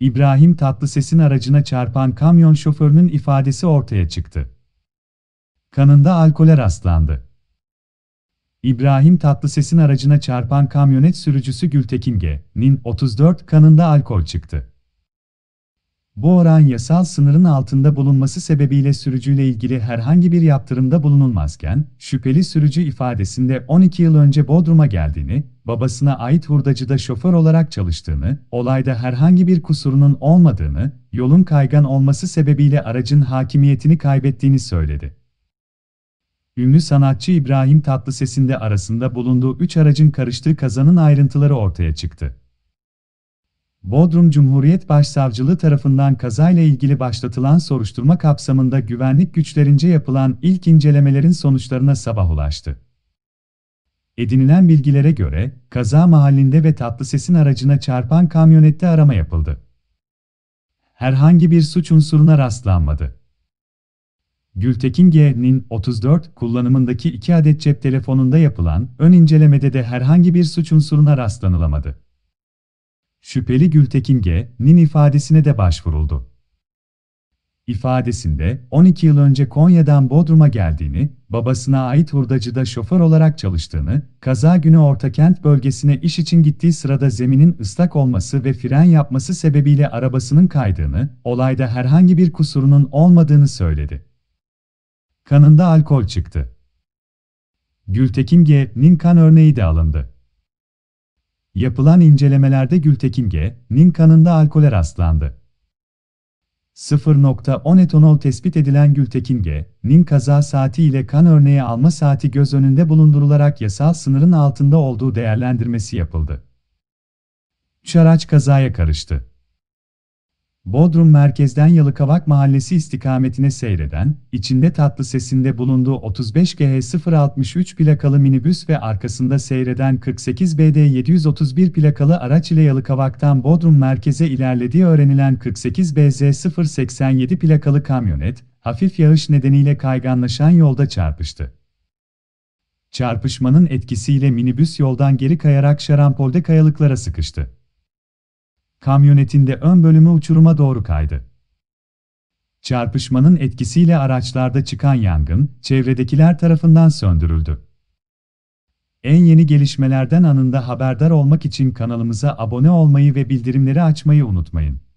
İbrahim Tatlıses'in aracına çarpan kamyon şoförünün ifadesi ortaya çıktı. Kanında alkole rastlandı. İbrahim Tatlıses'in aracına çarpan kamyonet sürücüsü Gültekin G.'nin 34 kanında alkol çıktı. Bu oran yasal sınırın altında bulunması sebebiyle sürücüyle ilgili herhangi bir yaptırımda bulunulmazken, şüpheli sürücü ifadesinde 12 yıl önce Bodrum'a geldiğini, babasına ait hurdacıda şoför olarak çalıştığını, olayda herhangi bir kusurunun olmadığını, yolun kaygan olması sebebiyle aracın hakimiyetini kaybettiğini söyledi. Ünlü sanatçı İbrahim Tatlıses'in de arasında bulunduğu 3 aracın karıştığı kazanın ayrıntıları ortaya çıktı. Bodrum Cumhuriyet Başsavcılığı tarafından kazayla ilgili başlatılan soruşturma kapsamında güvenlik güçlerince yapılan ilk incelemelerin sonuçlarına sabah ulaştı. Edinilen bilgilere göre, kaza mahallinde ve tatlı sesin aracına çarpan kamyonette arama yapıldı. Herhangi bir suç unsuruna rastlanmadı. Gültekin G.'nin 34 kullanımındaki iki adet cep telefonunda yapılan ön incelemede de herhangi bir suç unsuruna rastlanılamadı şüpheli Gültekin G.'nin ifadesine de başvuruldu. İfadesinde 12 yıl önce Konya'dan Bodrum'a geldiğini, babasına ait hurdacıda şoför olarak çalıştığını, kaza günü Ortakent bölgesine iş için gittiği sırada zeminin ıslak olması ve fren yapması sebebiyle arabasının kaydığını, olayda herhangi bir kusurunun olmadığını söyledi. Kanında alkol çıktı. Gültekin G.'nin kan örneği de alındı. Yapılan incelemelerde Gültekin G.'nin kanında alkole rastlandı. 0.10 etanol tespit edilen Gültekin G.'nin kaza saati ile kan örneği alma saati göz önünde bulundurularak yasal sınırın altında olduğu değerlendirmesi yapıldı. 3 araç kazaya karıştı. Bodrum merkezden Yalıkavak Mahallesi istikametine seyreden, içinde tatlı sesinde bulunduğu 35 GH063 plakalı minibüs ve arkasında seyreden 48 BD 731 plakalı araç ile Yalıkavak'tan Bodrum merkeze ilerlediği öğrenilen 48 BZ 087 plakalı kamyonet, hafif yağış nedeniyle kayganlaşan yolda çarpıştı. Çarpışmanın etkisiyle minibüs yoldan geri kayarak şarampolde kayalıklara sıkıştı kamyonetinde ön bölümü uçuruma doğru kaydı. Çarpışmanın etkisiyle araçlarda çıkan yangın, çevredekiler tarafından söndürüldü. En yeni gelişmelerden anında haberdar olmak için kanalımıza abone olmayı ve bildirimleri açmayı unutmayın.